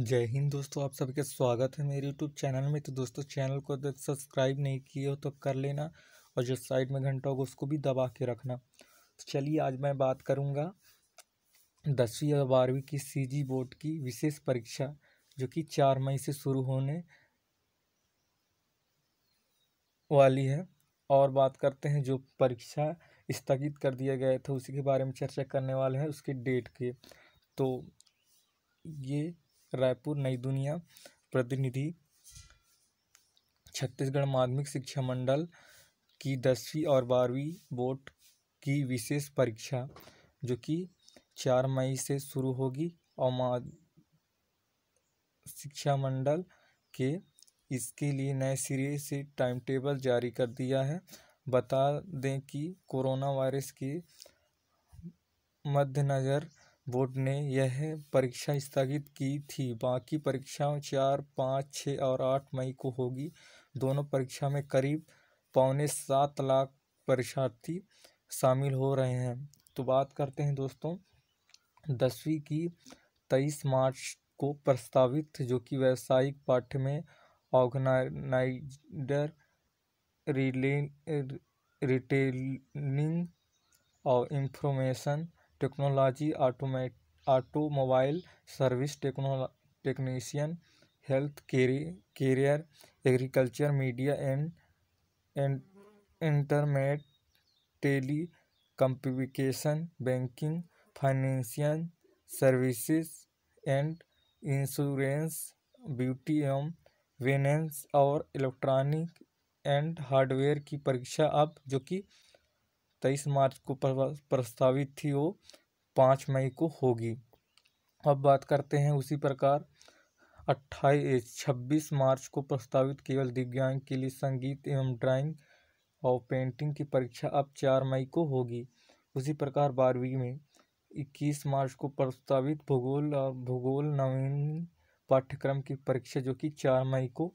जय हिंद दोस्तों आप सबके स्वागत है मेरे यूट्यूब चैनल में तो दोस्तों चैनल को अगर सब्सक्राइब नहीं किए हो तो कर लेना और जो साइड में घंटा होगा उसको भी दबा के रखना तो चलिए आज मैं बात करूंगा दसवीं और बारहवीं की सीजी बोर्ड की विशेष परीक्षा जो कि चार मई से शुरू होने वाली है और बात करते हैं जो परीक्षा स्थगित कर दिया गया था उसी के बारे में चर्चा करने वाले हैं उसके डेट के तो ये रायपुर नई दुनिया प्रतिनिधि छत्तीसगढ़ माध्यमिक शिक्षा मंडल की दसवीं और बारहवीं बोर्ड की विशेष परीक्षा जो कि चार मई से शुरू होगी और शिक्षा मंडल के इसके लिए नए सिरे से टाइम टेबल जारी कर दिया है बता दें कि कोरोना वायरस के मद्देनज़र बोर्ड ने यह परीक्षा स्थगित की थी बाकी परीक्षाएं चार पाँच छः और आठ मई को होगी दोनों परीक्षा में करीब पौने सात लाख परीक्षार्थी शामिल हो रहे हैं तो बात करते हैं दोस्तों दसवीं की तेईस मार्च को प्रस्तावित जो कि व्यावसायिक पाठ्य में ऑर्गेनाइडर रिले रिटेलिंग और information technology automate automobile service techno technician health career agriculture media and and internet telecommunication banking financial services and insurance beauty एम वेनेंस और इलेक्ट्रॉनिक एंड हार्डवेयर की परीक्षा अब जो कि तेईस मार्च को प्रस्तावित थी वो पाँच मई को होगी अब बात करते हैं उसी प्रकार अट्ठाईस छब्बीस मार्च को प्रस्तावित केवल दिव्यांग के लिए संगीत एवं ड्राइंग और पेंटिंग की परीक्षा अब चार मई को होगी उसी प्रकार बारहवीं में इक्कीस मार्च को प्रस्तावित भूगोल भूगोल नवीन पाठ्यक्रम की परीक्षा जो कि चार मई को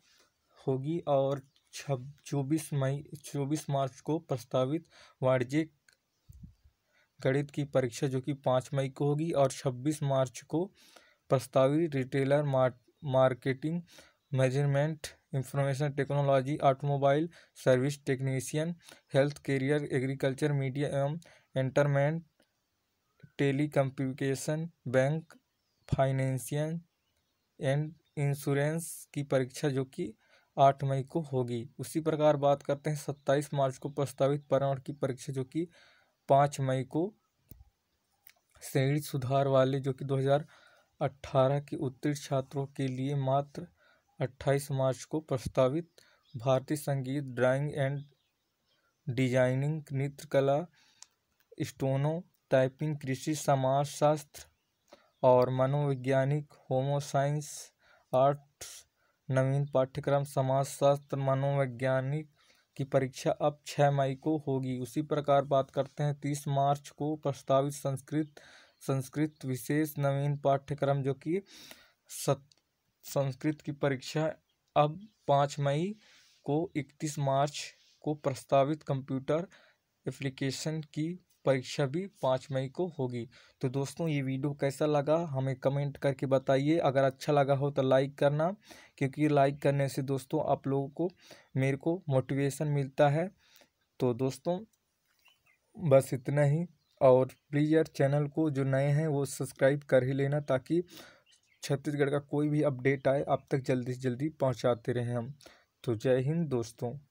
होगी और छब चौबीस मई चौबीस मार्च को प्रस्तावित वाणिज्यिक गणित की परीक्षा जो कि पाँच मई को होगी और छब्बीस मार्च को प्रस्तावित रिटेलर मार, marketing measurement information technology automobile service technician health career agriculture media एवं entertainment telecommunication bank financial and insurance की परीक्षा जो कि आठ मई को होगी उसी प्रकार बात करते हैं सत्ताईस मार्च को प्रस्तावित पर्यावरण की परीक्षा जो कि पाँच मई को श्रेणी सुधार वाले जो कि 2018 के उत्तीर्ण छात्रों के लिए मात्र 28 मार्च को प्रस्तावित भारतीय संगीत ड्राइंग एंड डिजाइनिंग नृत्यकला स्टोनो टाइपिंग कृषि समाजशास्त्र और मनोवैज्ञानिक होमोसाइंस आर्ट्स नवीन पाठ्यक्रम समाजशास्त्र मनोवैज्ञानिक की परीक्षा अब छः मई को होगी उसी प्रकार बात करते हैं तीस मार्च को प्रस्तावित संस्कृत संस्कृत विशेष नवीन पाठ्यक्रम जो कि संस्कृत की परीक्षा अब पाँच मई को इकतीस मार्च को प्रस्तावित कंप्यूटर एप्लीकेशन की परीक्षा भी पाँच मई को होगी तो दोस्तों ये वीडियो कैसा लगा हमें कमेंट करके बताइए अगर अच्छा लगा हो तो लाइक करना क्योंकि लाइक करने से दोस्तों आप लोगों को मेरे को मोटिवेशन मिलता है तो दोस्तों बस इतना ही और प्लीज़ यार चैनल को जो नए हैं वो सब्सक्राइब कर ही लेना ताकि छत्तीसगढ़ का कोई भी अपडेट आए आप तक जल्दी से जल्दी पहुँचाते रहें हम तो जय हिंद दोस्तों